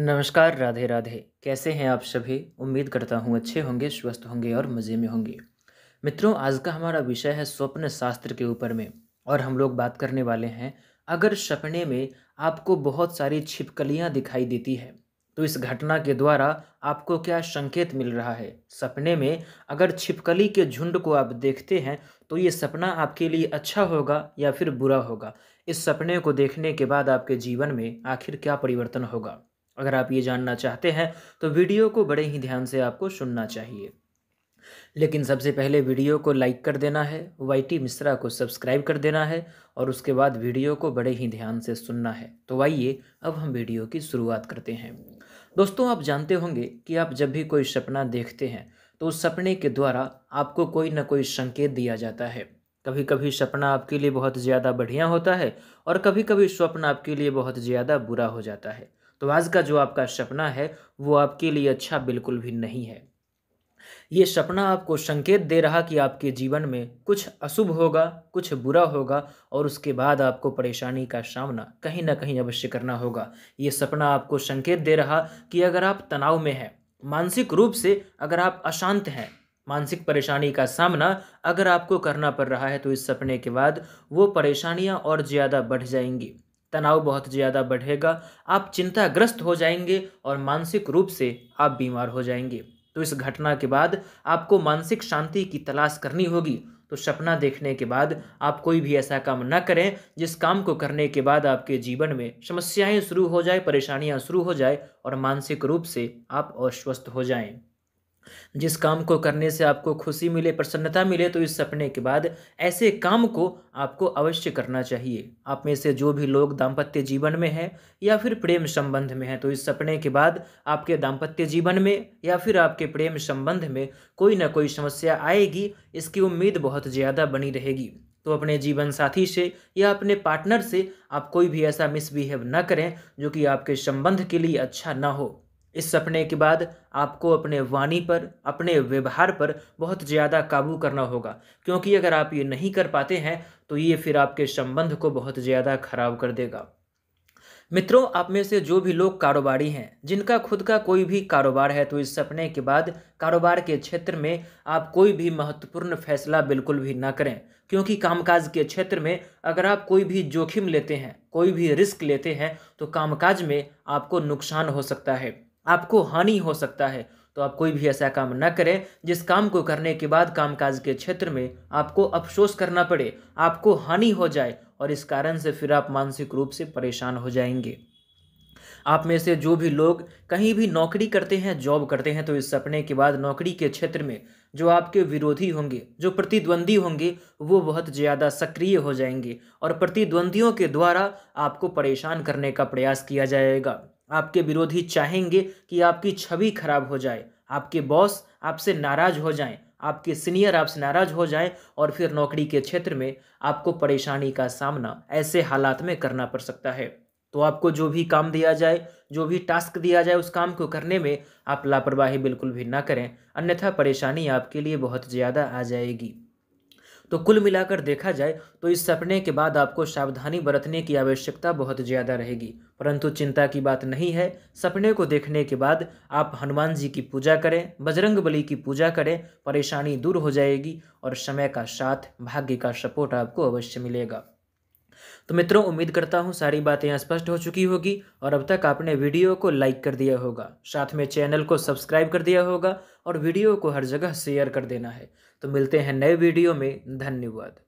नमस्कार राधे राधे कैसे हैं आप सभी उम्मीद करता हूँ अच्छे होंगे स्वस्थ होंगे और मज़े में होंगे मित्रों आज का हमारा विषय है स्वप्न शास्त्र के ऊपर में और हम लोग बात करने वाले हैं अगर सपने में आपको बहुत सारी छिपकलियाँ दिखाई देती है तो इस घटना के द्वारा आपको क्या संकेत मिल रहा है सपने में अगर छिपकली के झुंड को आप देखते हैं तो ये सपना आपके लिए अच्छा होगा या फिर बुरा होगा इस सपने को देखने के बाद आपके जीवन में आखिर क्या परिवर्तन होगा अगर आप ये जानना चाहते हैं तो वीडियो को बड़े ही ध्यान से आपको सुनना चाहिए लेकिन सबसे पहले वीडियो को लाइक कर देना है वाईटी मिश्रा को सब्सक्राइब कर देना है और उसके बाद वीडियो को बड़े ही ध्यान से सुनना है तो आइए अब हम वीडियो की शुरुआत करते हैं दोस्तों आप जानते होंगे कि आप जब भी कोई सपना देखते हैं तो उस सपने के द्वारा आपको कोई ना कोई संकेत दिया जाता है कभी कभी सपना आपके लिए बहुत ज़्यादा बढ़िया होता है और कभी कभी स्वप्न आपके लिए बहुत ज़्यादा बुरा हो जाता है तो आज का जो आपका सपना है वो आपके लिए अच्छा बिल्कुल भी नहीं है ये सपना आपको संकेत दे रहा कि आपके जीवन में कुछ अशुभ होगा कुछ बुरा होगा और उसके बाद आपको परेशानी का सामना कहीं ना कहीं अवश्य करना होगा ये सपना आपको संकेत दे रहा कि अगर आप तनाव में हैं मानसिक रूप से अगर आप अशांत हैं मानसिक परेशानी का सामना अगर आपको करना पड़ रहा है तो इस सपने के बाद वो परेशानियाँ और ज़्यादा बढ़ जाएंगी तनाव बहुत ज़्यादा बढ़ेगा आप चिंताग्रस्त हो जाएंगे और मानसिक रूप से आप बीमार हो जाएंगे तो इस घटना के बाद आपको मानसिक शांति की तलाश करनी होगी तो सपना देखने के बाद आप कोई भी ऐसा काम ना करें जिस काम को करने के बाद आपके जीवन में समस्याएं शुरू हो जाए परेशानियां शुरू हो जाए और मानसिक रूप से आप अस्वस्थ हो जाएं जिस काम को करने से आपको खुशी मिले प्रसन्नता मिले तो इस सपने के बाद ऐसे काम को आपको अवश्य करना चाहिए आप में से जो भी लोग दाम्पत्य जीवन में हैं या फिर प्रेम संबंध में हैं तो इस सपने के बाद आपके दाम्पत्य जीवन में या फिर आपके प्रेम संबंध में कोई ना कोई समस्या आएगी इसकी उम्मीद बहुत ज़्यादा बनी रहेगी तो अपने जीवन साथी से या अपने पार्टनर से आप कोई भी ऐसा मिसबिहेव ना करें जो कि आपके संबंध के लिए अच्छा ना हो इस सपने के बाद आपको अपने वाणी पर अपने व्यवहार पर बहुत ज़्यादा काबू करना होगा क्योंकि अगर आप ये नहीं कर पाते हैं तो ये फिर आपके संबंध को बहुत ज़्यादा खराब कर देगा मित्रों आप में से जो भी लोग कारोबारी हैं जिनका खुद का कोई भी कारोबार है तो इस सपने के बाद कारोबार के क्षेत्र में आप कोई भी महत्वपूर्ण फैसला बिल्कुल भी ना करें क्योंकि कामकाज के क्षेत्र में अगर आप कोई भी जोखिम लेते हैं कोई भी रिस्क लेते हैं तो कामकाज में आपको नुकसान हो सकता है आपको हानि हो सकता है तो आप कोई भी ऐसा काम न करें जिस काम को करने के बाद कामकाज के क्षेत्र में आपको अफसोस करना पड़े आपको हानि हो जाए और इस कारण से फिर आप मानसिक रूप से परेशान हो जाएंगे आप में से जो भी लोग कहीं भी नौकरी करते हैं जॉब करते हैं तो इस सपने के बाद नौकरी के क्षेत्र में जो आपके विरोधी होंगे जो प्रतिद्वंदी होंगे वो बहुत ज़्यादा सक्रिय हो जाएंगे और प्रतिद्वंदियों के द्वारा आपको परेशान करने का प्रयास किया जाएगा आपके विरोधी चाहेंगे कि आपकी छवि खराब हो जाए आपके बॉस आपसे नाराज हो जाए आपके सीनियर आपसे नाराज हो जाए और फिर नौकरी के क्षेत्र में आपको परेशानी का सामना ऐसे हालात में करना पड़ सकता है तो आपको जो भी काम दिया जाए जो भी टास्क दिया जाए उस काम को करने में आप लापरवाही बिल्कुल भी ना करें अन्यथा परेशानी आपके लिए बहुत ज़्यादा आ जाएगी तो कुल मिलाकर देखा जाए तो इस सपने के बाद आपको सावधानी बरतने की आवश्यकता बहुत ज़्यादा रहेगी परंतु चिंता की बात नहीं है सपने को देखने के बाद आप हनुमान जी की पूजा करें बजरंग बली की पूजा करें परेशानी दूर हो जाएगी और समय का साथ भाग्य का सपोर्ट आपको अवश्य मिलेगा तो मित्रों उम्मीद करता हूँ सारी बातें स्पष्ट हो चुकी होगी और अब तक आपने वीडियो को लाइक कर दिया होगा साथ में चैनल को सब्सक्राइब कर दिया होगा और वीडियो को हर जगह शेयर कर देना है तो मिलते हैं नए वीडियो में धन्यवाद